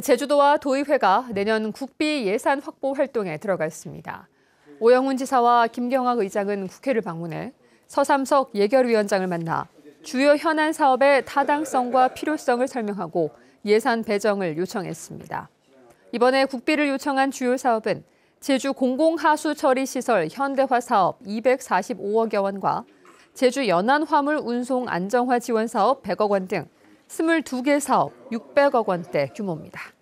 제주도와 도의회가 내년 국비 예산 확보 활동에 들어갔습니다. 오영훈 지사와 김경학 의장은 국회를 방문해 서삼석 예결위원장을 만나 주요 현안 사업의 타당성과 필요성을 설명하고 예산 배정을 요청했습니다. 이번에 국비를 요청한 주요 사업은 제주 공공하수 처리 시설 현대화 사업 245억여 원과 제주 연안 화물 운송 안정화 지원 사업 100억 원등 22개 사업 600억 원대 규모입니다.